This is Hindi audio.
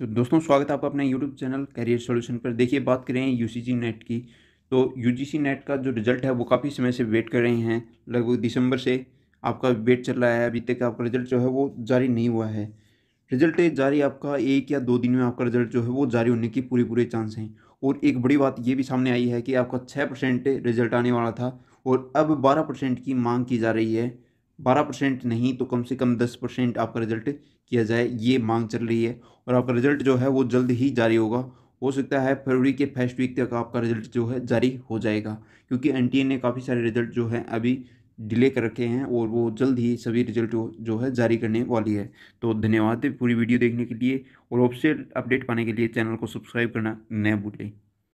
तो दोस्तों स्वागत है आपका अपने यूट्यूब चैनल करियर सोल्यूशन पर देखिए बात करें यू सी नेट की तो यू जी नेट का जो रिजल्ट है वो काफ़ी समय से वेट कर रहे हैं लगभग दिसंबर से आपका वेट चल रहा है अभी तक आपका रिजल्ट जो है वो जारी नहीं हुआ है रिजल्ट जारी आपका एक या दो दिन में आपका रिजल्ट जो है वो जारी होने की पूरे पूरे चांस हैं और एक बड़ी बात ये भी सामने आई है कि आपका छः परसेंट रिजल्ट आने वाला था और अब बारह परसेंट की मांग की जा रही है बारह परसेंट नहीं तो कम से कम दस परसेंट आपका रिजल्ट किया जाए ये मांग चल रही है और आपका रिजल्ट जो है वो जल्द ही जारी होगा हो सकता है फरवरी के फर्स्ट वीक तक आपका रिजल्ट जो है जारी हो जाएगा क्योंकि एन ने काफ़ी सारे रिजल्ट जो है अभी डिले कर रखे हैं और वो जल्द ही सभी रिजल्ट जो है जारी करने वाली है तो धन्यवाद पूरी वीडियो देखने के लिए और ऑफिशियल अपडेट पाने के लिए चैनल को सब्सक्राइब करना न भूलें